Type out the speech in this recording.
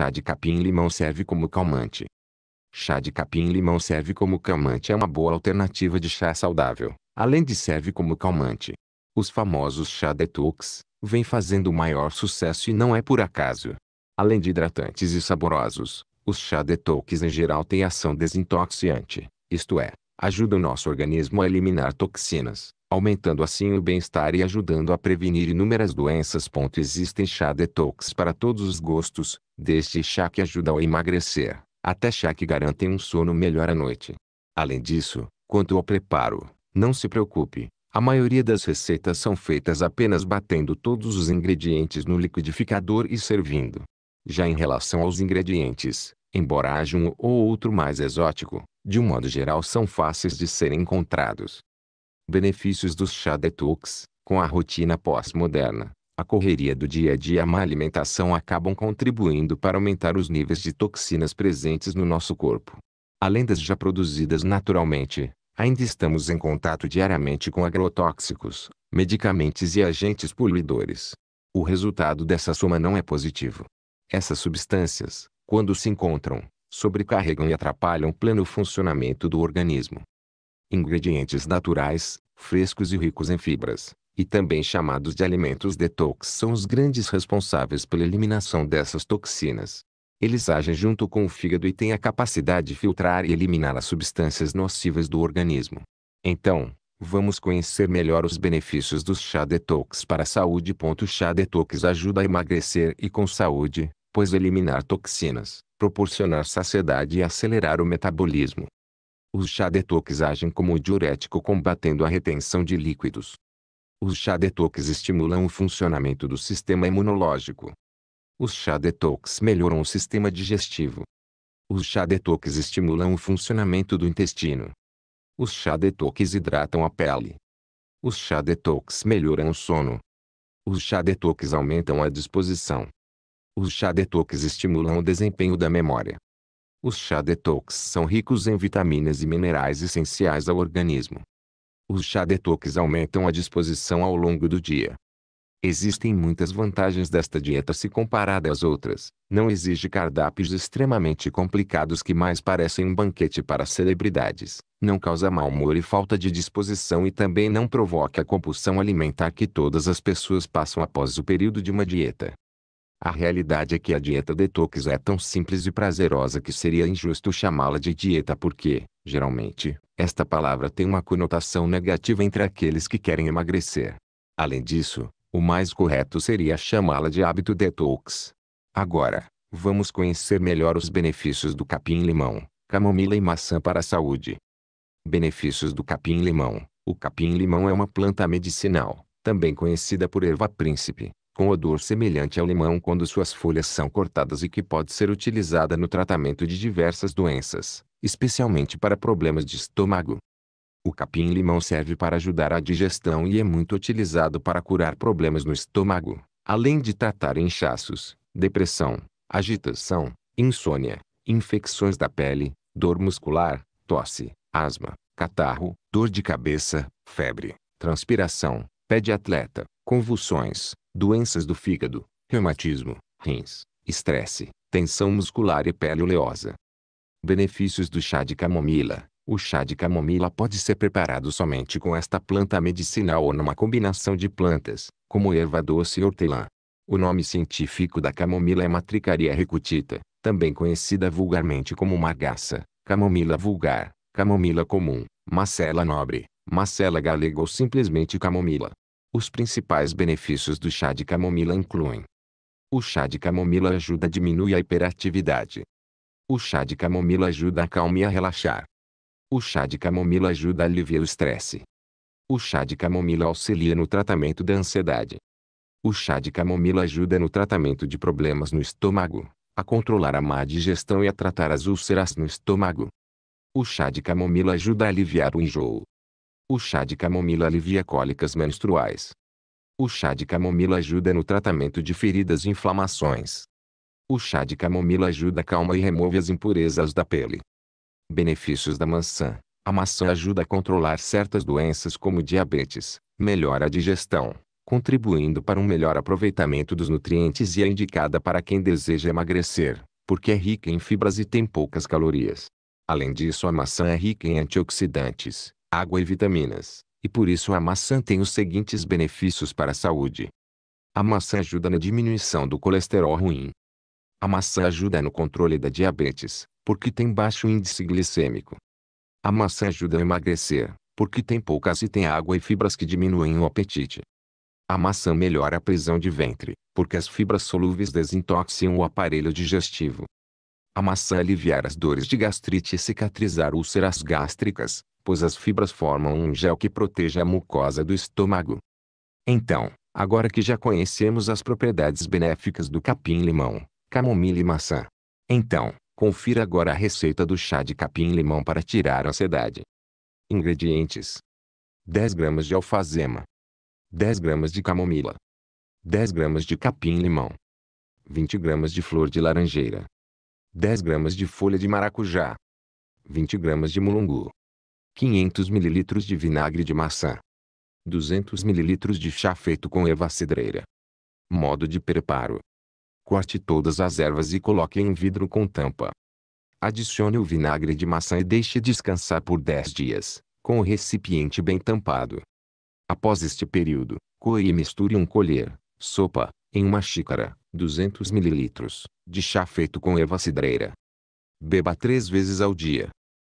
Chá de capim-limão serve como calmante. Chá de capim-limão serve como calmante é uma boa alternativa de chá saudável, além de serve como calmante. Os famosos chá detox vêm fazendo o maior sucesso e não é por acaso. Além de hidratantes e saborosos, os chá detox em geral têm ação desintoxiante, isto é, ajuda o nosso organismo a eliminar toxinas, aumentando assim o bem-estar e ajudando a prevenir inúmeras doenças. Existem chá detox para todos os gostos, desde chá que ajuda a emagrecer, até chá que garantem um sono melhor à noite. Além disso, quanto ao preparo, não se preocupe, a maioria das receitas são feitas apenas batendo todos os ingredientes no liquidificador e servindo. Já em relação aos ingredientes, embora haja um ou outro mais exótico, de um modo geral são fáceis de serem encontrados benefícios dos chá detox, com a rotina pós-moderna, a correria do dia a dia e a má alimentação acabam contribuindo para aumentar os níveis de toxinas presentes no nosso corpo. Além das já produzidas naturalmente, ainda estamos em contato diariamente com agrotóxicos, medicamentos e agentes poluidores. O resultado dessa soma não é positivo. Essas substâncias, quando se encontram, sobrecarregam e atrapalham o pleno funcionamento do organismo ingredientes naturais, frescos e ricos em fibras, e também chamados de alimentos detox são os grandes responsáveis pela eliminação dessas toxinas. Eles agem junto com o fígado e têm a capacidade de filtrar e eliminar as substâncias nocivas do organismo. Então, vamos conhecer melhor os benefícios do chá detox para a saúde. O chá detox ajuda a emagrecer e com saúde, pois eliminar toxinas, proporcionar saciedade e acelerar o metabolismo. Os chá detox agem como diurético combatendo a retenção de líquidos. Os chá detox estimulam o funcionamento do sistema imunológico. Os chá detox melhoram o sistema digestivo. Os chá detox estimulam o funcionamento do intestino. Os chá detox hidratam a pele. Os chá detox melhoram o sono. Os chá detox aumentam a disposição. Os chá detox estimulam o desempenho da memória. Os chá detox são ricos em vitaminas e minerais essenciais ao organismo. Os chá detox aumentam a disposição ao longo do dia. Existem muitas vantagens desta dieta se comparada às outras. Não exige cardápios extremamente complicados que mais parecem um banquete para celebridades. Não causa mau humor e falta de disposição e também não provoca a compulsão alimentar que todas as pessoas passam após o período de uma dieta. A realidade é que a dieta detox é tão simples e prazerosa que seria injusto chamá-la de dieta porque, geralmente, esta palavra tem uma conotação negativa entre aqueles que querem emagrecer. Além disso, o mais correto seria chamá-la de hábito detox. Agora, vamos conhecer melhor os benefícios do capim-limão, camomila e maçã para a saúde. Benefícios do capim-limão. O capim-limão é uma planta medicinal, também conhecida por erva príncipe com odor semelhante ao limão quando suas folhas são cortadas e que pode ser utilizada no tratamento de diversas doenças, especialmente para problemas de estômago. O capim-limão serve para ajudar a digestão e é muito utilizado para curar problemas no estômago, além de tratar inchaços, depressão, agitação, insônia, infecções da pele, dor muscular, tosse, asma, catarro, dor de cabeça, febre, transpiração, pé de atleta, convulsões, doenças do fígado, reumatismo, rins, estresse, tensão muscular e pele oleosa. Benefícios do chá de camomila. O chá de camomila pode ser preparado somente com esta planta medicinal ou numa combinação de plantas, como erva doce e hortelã. O nome científico da camomila é Matricaria recutita, também conhecida vulgarmente como margaça, camomila vulgar, camomila comum, macela nobre, macela galega ou simplesmente camomila. Os principais benefícios do chá de camomila incluem: O chá de camomila ajuda a diminuir a hiperatividade. O chá de camomila ajuda a acalmar e a relaxar. O chá de camomila ajuda a aliviar o estresse. O chá de camomila auxilia no tratamento da ansiedade. O chá de camomila ajuda no tratamento de problemas no estômago, a controlar a má digestão e a tratar as úlceras no estômago. O chá de camomila ajuda a aliviar o enjoo. O chá de camomila alivia cólicas menstruais. O chá de camomila ajuda no tratamento de feridas e inflamações. O chá de camomila ajuda a calma e remove as impurezas da pele. Benefícios da maçã. A maçã ajuda a controlar certas doenças como diabetes, melhora a digestão, contribuindo para um melhor aproveitamento dos nutrientes e é indicada para quem deseja emagrecer, porque é rica em fibras e tem poucas calorias. Além disso, a maçã é rica em antioxidantes, água e vitaminas, e por isso a maçã tem os seguintes benefícios para a saúde. A maçã ajuda na diminuição do colesterol ruim. A maçã ajuda no controle da diabetes, porque tem baixo índice glicêmico. A maçã ajuda a emagrecer, porque tem poucas e tem água e fibras que diminuem o apetite. A maçã melhora a prisão de ventre, porque as fibras solúveis desintoxiam o aparelho digestivo. A maçã aliviar as dores de gastrite e cicatrizar úlceras gástricas, pois as fibras formam um gel que protege a mucosa do estômago. Então, agora que já conhecemos as propriedades benéficas do capim-limão, camomila e maçã. Então, confira agora a receita do chá de capim-limão para tirar a ansiedade. Ingredientes: 10 gramas de alfazema, 10 gramas de camomila, 10 gramas de capim-limão, 20 gramas de flor de laranjeira, 10 gramas de folha de maracujá, 20 gramas de mulungu, 500 ml de vinagre de maçã. 200 ml de chá feito com erva Modo de preparo. Corte todas as ervas e coloque em vidro com tampa. Adicione o vinagre de maçã e deixe descansar por 10 dias, com o recipiente bem tampado. Após este período, coe e misture um colher, sopa, em uma xícara, 200 ml, de chá feito com erva cidreira. Beba três vezes ao dia.